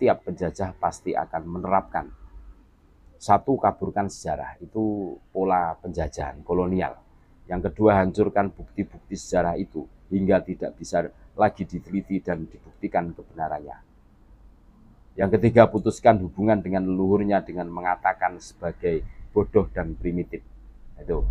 setiap penjajah pasti akan menerapkan. Satu, kaburkan sejarah, itu pola penjajahan kolonial. Yang kedua, hancurkan bukti-bukti sejarah itu hingga tidak bisa lagi diteliti dan dibuktikan kebenarannya. Yang ketiga, putuskan hubungan dengan leluhurnya dengan mengatakan sebagai bodoh dan primitif. Itu.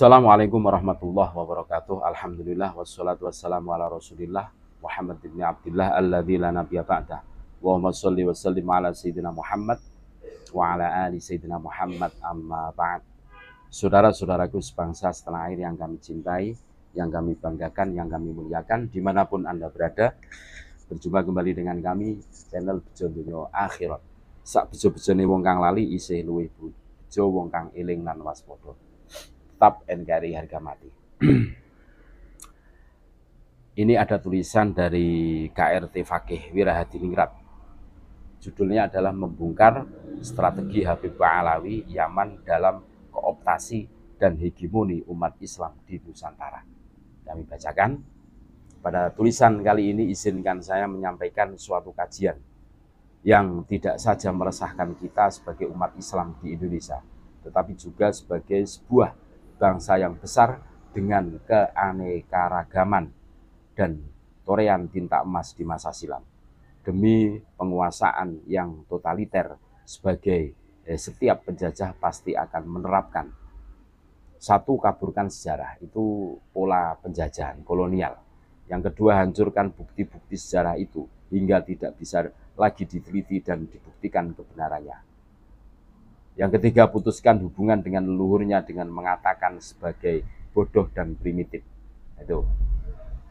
Assalamualaikum warahmatullahi wabarakatuh. Alhamdulillah wassalatu wassalamu ala Rasulillah Muhammad bin Abdullah alladzi la nabiyya ba'da. Allahumma shalli wa sallim ala sayyidina Muhammad wa ala ali sayyidina Muhammad amma ba'd. Saudara-saudaraku sebangsa setanah air yang kami cintai, yang kami banggakan, yang kami muliakan dimanapun Anda berada. Berjumpa kembali dengan kami channel Bejo Dunia Akhirat. Sak bejo-bejone wong kang lali isih luwih bejo wong kang eling lan waspada tetap NKRI harga mati. Ini ada tulisan dari KRT Fakih Ningrat. Judulnya adalah membongkar strategi Habib Ba'alawi Yaman dalam kooptasi dan hegemoni umat Islam di Nusantara. Kami bacakan. Pada tulisan kali ini izinkan saya menyampaikan suatu kajian yang tidak saja meresahkan kita sebagai umat Islam di Indonesia, tetapi juga sebagai sebuah bangsa yang besar dengan keanekaragaman dan torean tinta emas di masa silam demi penguasaan yang totaliter sebagai eh, setiap penjajah pasti akan menerapkan satu kaburkan sejarah itu pola penjajahan kolonial yang kedua hancurkan bukti-bukti sejarah itu hingga tidak bisa lagi diteliti dan dibuktikan kebenarannya yang ketiga, putuskan hubungan dengan leluhurnya dengan mengatakan sebagai bodoh dan primitif. Itu.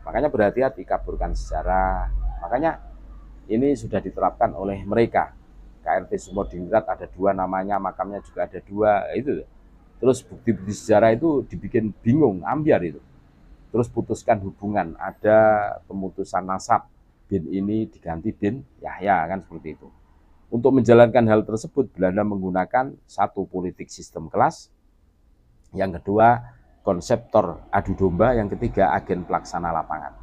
Makanya berhati-hati kaburkan sejarah. Makanya ini sudah diterapkan oleh mereka. KRT Sumur Dingrat ada dua namanya, makamnya juga ada dua, itu. Terus bukti-bukti sejarah itu dibikin bingung, ambiar itu. Terus putuskan hubungan, ada pemutusan nasab bin ini diganti bin Yahya kan seperti itu. Untuk menjalankan hal tersebut, Belanda menggunakan satu politik sistem kelas, yang kedua konseptor adu domba, yang ketiga agen pelaksana lapangan.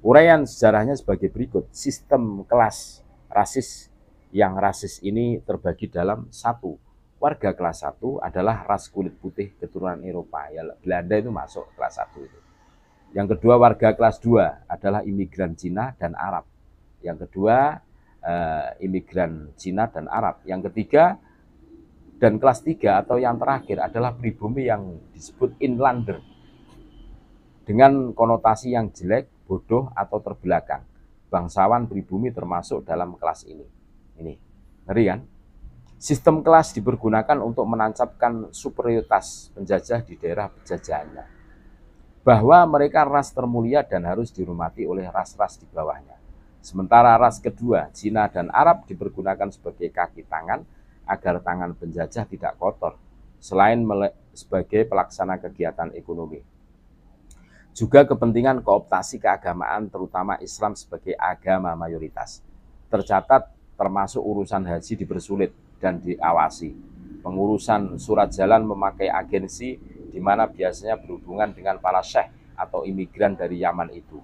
Uraian sejarahnya sebagai berikut, sistem kelas rasis yang rasis ini terbagi dalam satu warga kelas satu adalah ras kulit putih keturunan Eropa ya Belanda itu masuk kelas satu itu yang kedua warga kelas 2 adalah imigran Cina dan Arab yang kedua uh, imigran Cina dan Arab. Yang ketiga dan kelas tiga atau yang terakhir adalah pribumi yang disebut inlander dengan konotasi yang jelek, bodoh atau terbelakang. Bangsawan pribumi termasuk dalam kelas ini. Ini ngeri kan? Sistem kelas dipergunakan untuk menancapkan superioritas penjajah di daerah penjajahannya. Bahwa mereka ras termulia dan harus dihormati oleh ras-ras di bawahnya Sementara ras kedua, Cina dan Arab dipergunakan sebagai kaki tangan agar tangan penjajah tidak kotor, selain sebagai pelaksana kegiatan ekonomi. Juga kepentingan kooptasi keagamaan terutama Islam sebagai agama mayoritas. Tercatat termasuk urusan haji dipersulit dan diawasi. Pengurusan surat jalan memakai agensi di mana biasanya berhubungan dengan para syekh atau imigran dari Yaman itu.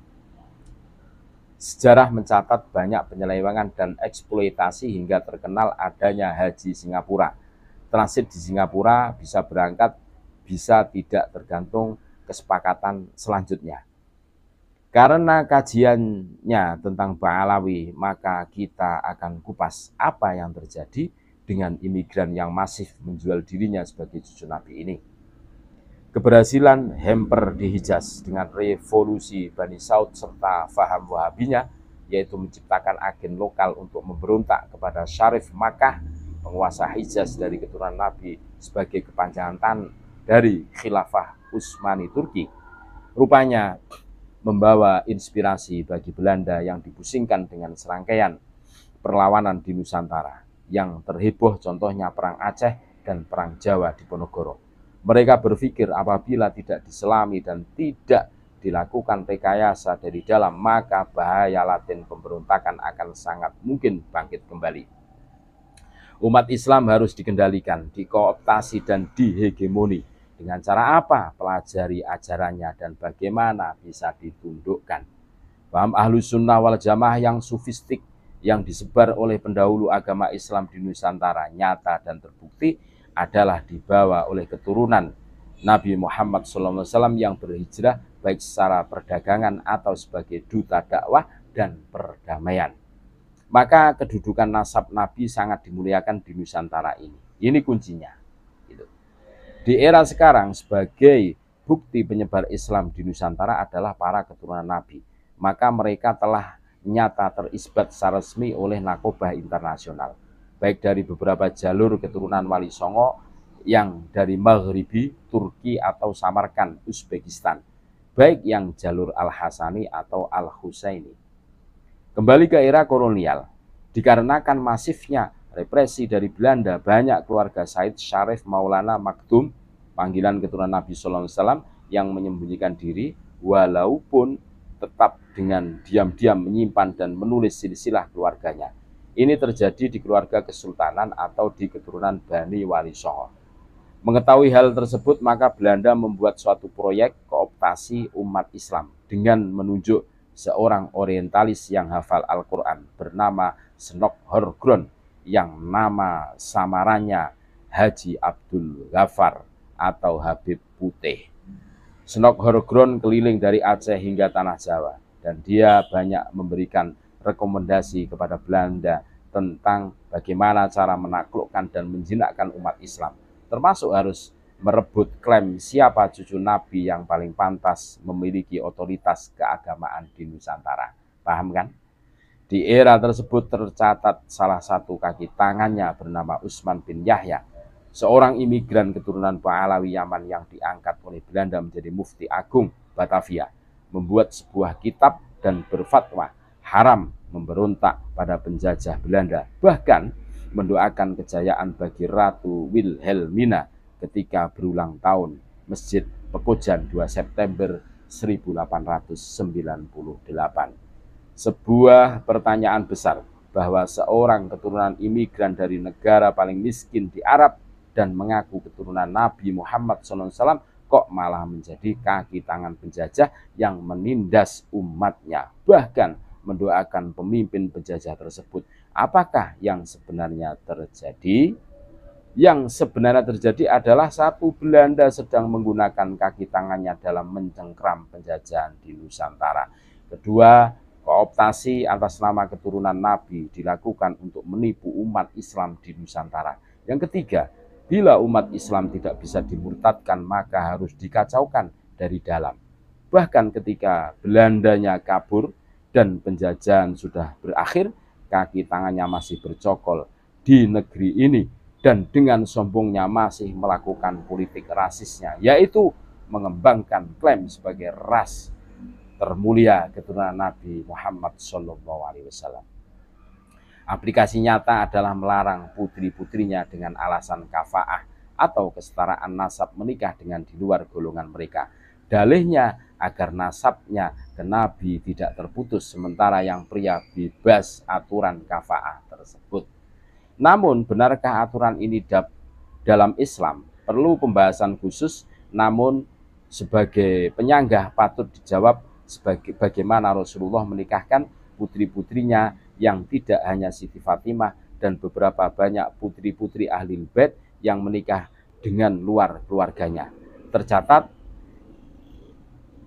Sejarah mencatat banyak penyelewangan dan eksploitasi hingga terkenal adanya haji Singapura. Transit di Singapura bisa berangkat, bisa tidak tergantung kesepakatan selanjutnya. Karena kajiannya tentang Ba'alawi, maka kita akan kupas apa yang terjadi dengan imigran yang masif menjual dirinya sebagai cucu Nabi ini. Keberhasilan Hamper di Hijaz dengan revolusi Bani Saud serta faham Wahabinya yaitu menciptakan agen lokal untuk memberontak kepada Syarif Makkah penguasa Hijaz dari keturunan Nabi sebagai kepanjangan tangan dari khilafah Utsmani Turki. Rupanya membawa inspirasi bagi Belanda yang dipusingkan dengan serangkaian perlawanan di Nusantara yang terheboh contohnya Perang Aceh dan Perang Jawa di Ponorogo. Mereka berpikir apabila tidak diselami dan tidak dilakukan rekayasa dari dalam, maka bahaya laten pemberontakan akan sangat mungkin bangkit kembali. Umat Islam harus dikendalikan, dikooptasi, dan dihegemoni. Dengan cara apa? Pelajari ajarannya dan bagaimana bisa ditundukkan. Paham ahlu sunnah wal jamaah yang sufistik yang disebar oleh pendahulu agama Islam di Nusantara nyata dan terbukti adalah dibawa oleh keturunan Nabi Muhammad SAW yang berhijrah baik secara perdagangan atau sebagai duta dakwah dan perdamaian. Maka kedudukan nasab Nabi sangat dimuliakan di Nusantara ini. Ini kuncinya. Gitu. Di era sekarang sebagai bukti penyebar Islam di Nusantara adalah para keturunan Nabi. Maka mereka telah nyata terisbat secara resmi oleh nakobah internasional baik dari beberapa jalur keturunan Wali Songo yang dari Maghribi, Turki atau Samarkan, Uzbekistan, baik yang jalur Al-Hasani atau Al-Husaini. Kembali ke era kolonial, dikarenakan masifnya represi dari Belanda, banyak keluarga Said Syarif Maulana Makdum, panggilan keturunan Nabi SAW yang menyembunyikan diri, walaupun tetap dengan diam-diam menyimpan dan menulis silsilah keluarganya ini terjadi di keluarga kesultanan atau di keturunan Bani Wali Songo. Mengetahui hal tersebut, maka Belanda membuat suatu proyek kooptasi umat Islam dengan menunjuk seorang orientalis yang hafal Al-Quran bernama Senok Horgron yang nama samarannya Haji Abdul Ghafar atau Habib Putih. Senok Horgron keliling dari Aceh hingga Tanah Jawa dan dia banyak memberikan rekomendasi kepada Belanda tentang bagaimana cara menaklukkan dan menjinakkan umat Islam. Termasuk harus merebut klaim siapa cucu Nabi yang paling pantas memiliki otoritas keagamaan di Nusantara. Paham kan? Di era tersebut tercatat salah satu kaki tangannya bernama Usman bin Yahya, seorang imigran keturunan Pahlawi Yaman yang diangkat oleh Belanda menjadi mufti agung Batavia, membuat sebuah kitab dan berfatwa haram memberontak pada penjajah Belanda, bahkan mendoakan kejayaan bagi Ratu Wilhelmina ketika berulang tahun Masjid Pekojan 2 September 1898. Sebuah pertanyaan besar bahwa seorang keturunan imigran dari negara paling miskin di Arab dan mengaku keturunan Nabi Muhammad SAW kok malah menjadi kaki tangan penjajah yang menindas umatnya. Bahkan mendoakan pemimpin penjajah tersebut. Apakah yang sebenarnya terjadi? Yang sebenarnya terjadi adalah satu Belanda sedang menggunakan kaki tangannya dalam mencengkram penjajahan di Nusantara. Kedua, kooptasi atas nama keturunan Nabi dilakukan untuk menipu umat Islam di Nusantara. Yang ketiga, bila umat Islam tidak bisa dimurtadkan maka harus dikacaukan dari dalam. Bahkan ketika Belandanya kabur, dan penjajahan sudah berakhir, kaki tangannya masih bercokol di negeri ini dan dengan sombongnya masih melakukan politik rasisnya, yaitu mengembangkan klaim sebagai ras termulia keturunan Nabi Muhammad SAW. Aplikasi nyata adalah melarang putri-putrinya dengan alasan kafaah atau kesetaraan nasab menikah dengan di luar golongan mereka. Dalihnya agar nasabnya ke Nabi tidak terputus sementara yang pria bebas aturan kafaah tersebut. Namun benarkah aturan ini dalam Islam perlu pembahasan khusus namun sebagai penyanggah patut dijawab sebagai bagaimana Rasulullah menikahkan putri-putrinya yang tidak hanya Siti Fatimah dan beberapa banyak putri-putri ahli bed yang menikah dengan luar keluarganya. Tercatat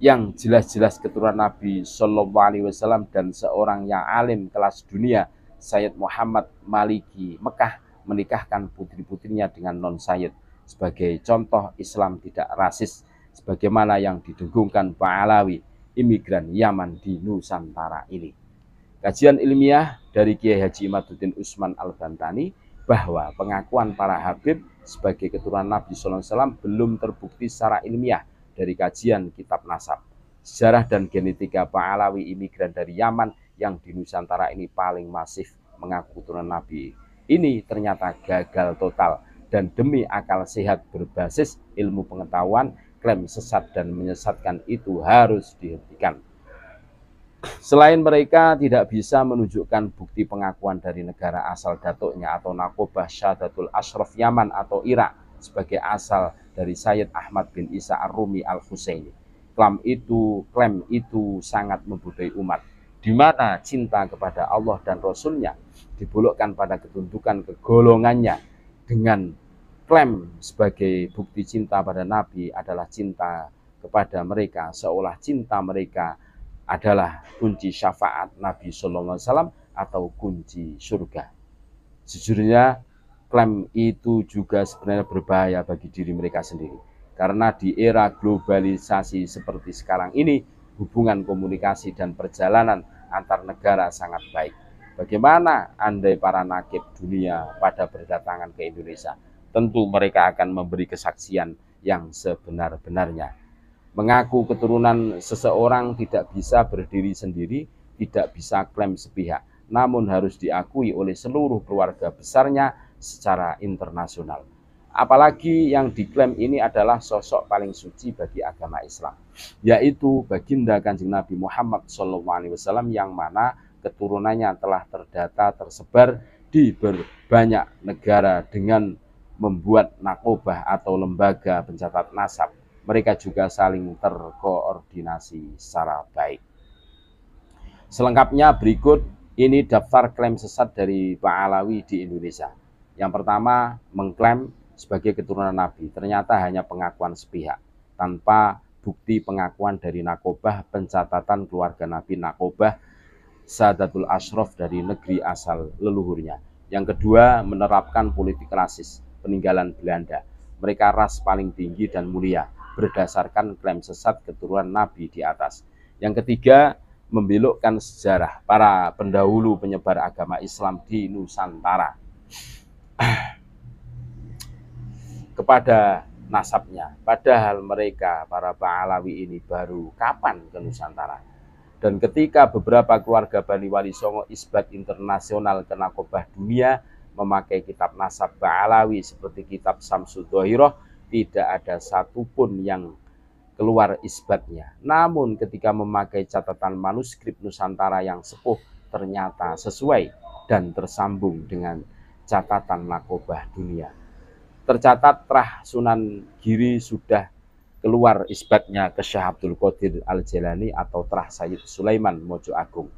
yang jelas-jelas keturunan Nabi Shallallahu Alaihi Wasallam dan seorang yang alim kelas dunia Sayyid Muhammad Maliki Mekah menikahkan putri-putrinya dengan non Sayyid sebagai contoh Islam tidak rasis sebagaimana yang didengungkan Alawi imigran Yaman di Nusantara ini. Kajian ilmiah dari Kiai Haji Imaduddin Usman Al-Bantani bahwa pengakuan para Habib sebagai keturunan Nabi Alaihi Wasallam belum terbukti secara ilmiah dari kajian kitab nasab. Sejarah dan genetika Pahlawi imigran dari Yaman yang di Nusantara ini paling masif mengaku keturunan Nabi. Ini ternyata gagal total dan demi akal sehat berbasis ilmu pengetahuan, klaim sesat dan menyesatkan itu harus dihentikan. Selain mereka tidak bisa menunjukkan bukti pengakuan dari negara asal datuknya atau nakobah Syadatul Ashraf Yaman atau Irak sebagai asal dari Sayyid Ahmad bin Isa Ar-Rumi Al-Husaini. Klaim itu, klaim itu sangat membudai umat. Di mana cinta kepada Allah dan Rasulnya dibulukkan pada ketundukan kegolongannya dengan klaim sebagai bukti cinta pada Nabi adalah cinta kepada mereka seolah cinta mereka adalah kunci syafaat Nabi Sallallahu Alaihi Wasallam atau kunci surga. Sejujurnya klaim itu juga sebenarnya berbahaya bagi diri mereka sendiri. Karena di era globalisasi seperti sekarang ini, hubungan komunikasi dan perjalanan antar negara sangat baik. Bagaimana andai para nakib dunia pada berdatangan ke Indonesia? Tentu mereka akan memberi kesaksian yang sebenar-benarnya. Mengaku keturunan seseorang tidak bisa berdiri sendiri, tidak bisa klaim sepihak, namun harus diakui oleh seluruh keluarga besarnya secara internasional. Apalagi yang diklaim ini adalah sosok paling suci bagi agama Islam, yaitu baginda Kanjeng Nabi Muhammad SAW yang mana keturunannya telah terdata tersebar di berbanyak negara dengan membuat nakobah atau lembaga pencatat nasab. Mereka juga saling terkoordinasi secara baik. Selengkapnya berikut ini daftar klaim sesat dari Pak Alawi di Indonesia. Yang pertama, mengklaim sebagai keturunan Nabi, ternyata hanya pengakuan sepihak, tanpa bukti pengakuan dari Nakobah, pencatatan keluarga Nabi Nakobah, Sadatul Ashraf dari negeri asal leluhurnya. Yang kedua, menerapkan politik rasis, peninggalan Belanda. Mereka ras paling tinggi dan mulia, berdasarkan klaim sesat keturunan Nabi di atas. Yang ketiga, membelokkan sejarah para pendahulu penyebar agama Islam di Nusantara. kepada nasabnya. Padahal mereka, para Pahlawi ini baru kapan ke Nusantara. Dan ketika beberapa keluarga Bani Wali Songo isbat internasional ke nakobah dunia memakai kitab nasab Ba'alawi seperti kitab Samsudohiroh tidak ada satupun yang keluar isbatnya. Namun ketika memakai catatan manuskrip Nusantara yang sepuh, ternyata sesuai dan tersambung dengan catatan nakobah dunia. Tercatat trah Sunan Giri sudah keluar isbatnya ke Syah Abdul Qadir al Jelani atau Trah Sayyid Sulaiman Mojo Agung,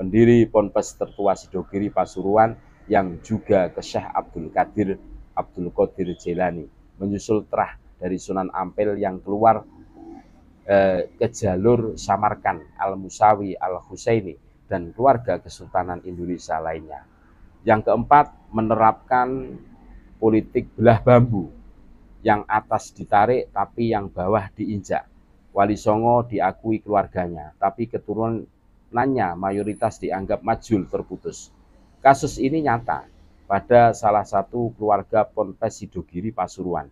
pendiri Ponpes tertua Sidogiri Pasuruan yang juga ke Syah Abdul Qadir Abdul Qadir Jelani menyusul Trah dari Sunan Ampel yang keluar eh, ke jalur Samarkan Al-Musawi Al-Husaini dan keluarga Kesultanan Indonesia lainnya. Yang keempat, menerapkan politik belah bambu yang atas ditarik tapi yang bawah diinjak. Wali Songo diakui keluarganya, tapi keturunannya mayoritas dianggap majul terputus. Kasus ini nyata pada salah satu keluarga Ponpes Sidogiri Pasuruan,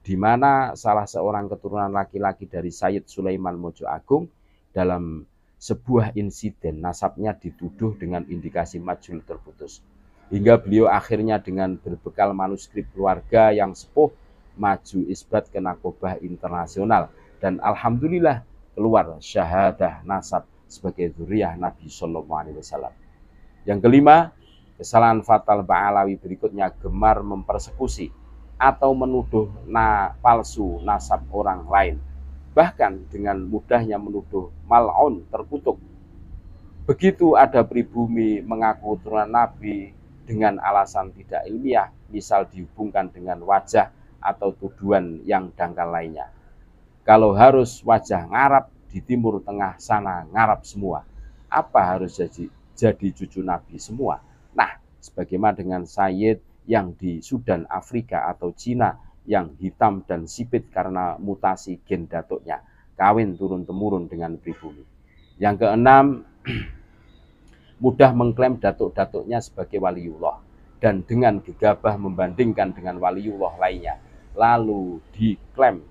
di mana salah seorang keturunan laki-laki dari Sayyid Sulaiman Mojo Agung dalam sebuah insiden nasabnya dituduh dengan indikasi majul terputus. Hingga beliau akhirnya dengan berbekal manuskrip keluarga yang sepuh maju isbat ke nakobah internasional dan alhamdulillah keluar syahadah nasab sebagai zuriyah Nabi Shallallahu Alaihi Wasallam. Yang kelima, kesalahan fatal Ba'alawi berikutnya gemar mempersekusi atau menuduh na palsu nasab orang lain. Bahkan dengan mudahnya menuduh mal'un terkutuk. Begitu ada pribumi mengaku turunan Nabi, dengan alasan tidak ilmiah, misal dihubungkan dengan wajah atau tuduhan yang dangkal lainnya. Kalau harus wajah ngarap di timur tengah sana ngarap semua, apa harus jadi jadi cucu Nabi semua? Nah, sebagaimana dengan Sayyid yang di Sudan, Afrika atau Cina yang hitam dan sipit karena mutasi gen datuknya, kawin turun-temurun dengan pribumi. Yang keenam, mudah mengklaim datuk-datuknya sebagai waliullah dan dengan gegabah membandingkan dengan waliullah lainnya lalu diklaim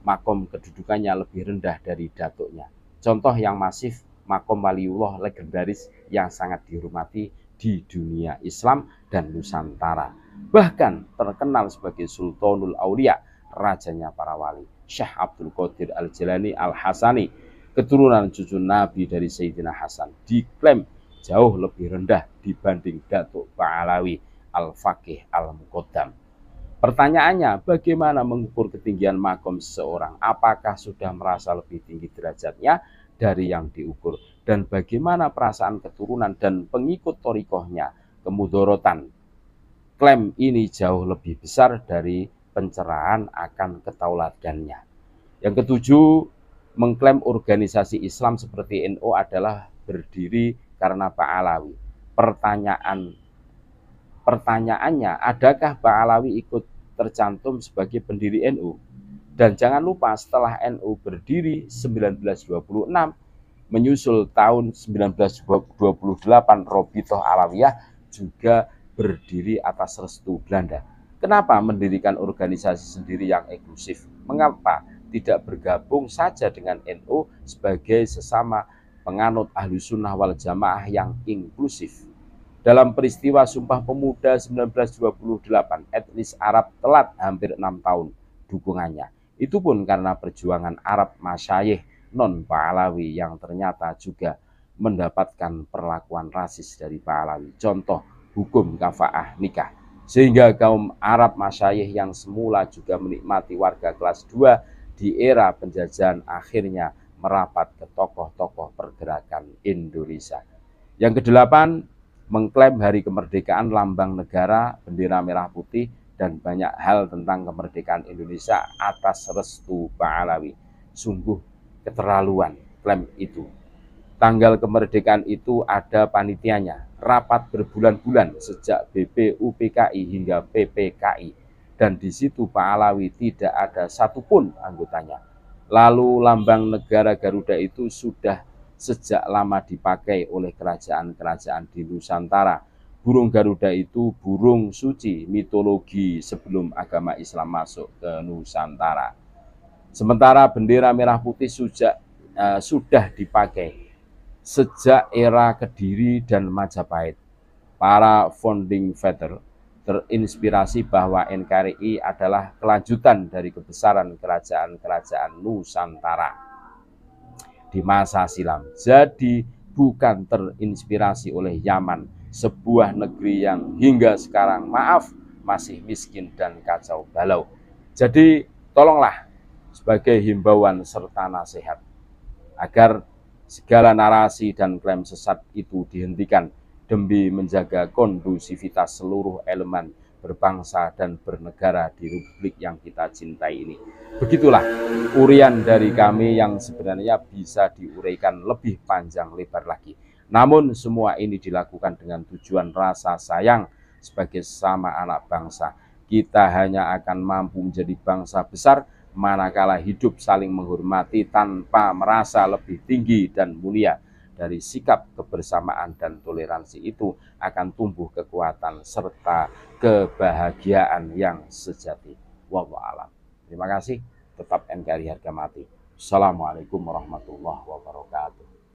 makom kedudukannya lebih rendah dari datuknya contoh yang masif makom waliullah legendaris yang sangat dihormati di dunia Islam dan Nusantara bahkan terkenal sebagai Sultanul Aulia rajanya para wali Syekh Abdul Qadir Al-Jilani Al-Hasani keturunan cucu Nabi dari Sayyidina Hasan diklaim jauh lebih rendah dibanding Datuk Pahlawi Al-Faqih Al-Muqaddam. Pertanyaannya, bagaimana mengukur ketinggian makom seseorang? Apakah sudah merasa lebih tinggi derajatnya dari yang diukur? Dan bagaimana perasaan keturunan dan pengikut torikohnya? Kemudorotan, klaim ini jauh lebih besar dari pencerahan akan ketauladannya. Yang ketujuh, mengklaim organisasi Islam seperti NU NO adalah berdiri karena Ba'alawi. Pertanyaan pertanyaannya, adakah Pak Alawi ikut tercantum sebagai pendiri NU? Dan jangan lupa setelah NU berdiri 1926 menyusul tahun 1928 Robitoh Alawiyah juga berdiri atas restu Belanda. Kenapa mendirikan organisasi sendiri yang eksklusif? Mengapa tidak bergabung saja dengan NU sebagai sesama penganut ahli sunnah wal jamaah yang inklusif. Dalam peristiwa Sumpah Pemuda 1928, etnis Arab telat hampir enam tahun dukungannya. Itu pun karena perjuangan Arab Masyayih non-Pahlawi yang ternyata juga mendapatkan perlakuan rasis dari Pahlawi. Contoh hukum kafaah nikah. Sehingga kaum Arab Masyayih yang semula juga menikmati warga kelas 2 di era penjajahan akhirnya merapat ke tokoh-tokoh pergerakan Indonesia. Yang kedelapan, mengklaim hari kemerdekaan lambang negara, bendera merah putih, dan banyak hal tentang kemerdekaan Indonesia atas restu Pak Alawi Sungguh keterlaluan klaim itu. Tanggal kemerdekaan itu ada panitianya, rapat berbulan-bulan sejak BPUPKI hingga PPKI. Dan di situ Pak Alawi tidak ada satupun anggotanya Lalu lambang negara Garuda itu sudah sejak lama dipakai oleh kerajaan-kerajaan di Nusantara. Burung Garuda itu burung suci mitologi sebelum agama Islam masuk ke Nusantara. Sementara bendera merah putih sudah eh, sudah dipakai sejak era Kediri dan Majapahit. Para founding father terinspirasi bahwa NKRI adalah kelanjutan dari kebesaran kerajaan-kerajaan Nusantara di masa silam. Jadi bukan terinspirasi oleh Yaman, sebuah negeri yang hingga sekarang maaf masih miskin dan kacau balau. Jadi tolonglah sebagai himbauan serta nasihat agar segala narasi dan klaim sesat itu dihentikan demi menjaga kondusivitas seluruh elemen berbangsa dan bernegara di republik yang kita cintai ini. Begitulah urian dari kami yang sebenarnya bisa diuraikan lebih panjang lebar lagi. Namun semua ini dilakukan dengan tujuan rasa sayang sebagai sama anak bangsa. Kita hanya akan mampu menjadi bangsa besar manakala hidup saling menghormati tanpa merasa lebih tinggi dan mulia dari sikap kebersamaan dan toleransi itu akan tumbuh kekuatan serta kebahagiaan yang sejati. Wallah alam. Terima kasih. Tetap NKRI harga mati. Assalamualaikum warahmatullahi wabarakatuh.